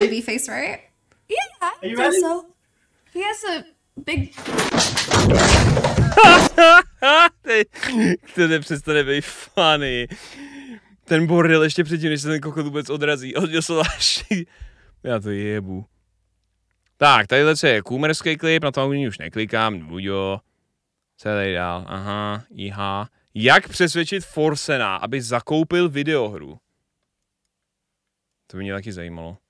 baby face, right? Yeah, Are you ready? so. He has a big. to přestane být funny. Ten bordel ještě předtím, než se ten kokot vůbec odrazí. Odjel se Já to jebu. Tak, tadyhle je kůmerský klip, na tom už neklikám, buďo. Celý dál? Aha, iha. Jak přesvědčit Forsena, aby zakoupil videohru? To by mě taky zajímalo.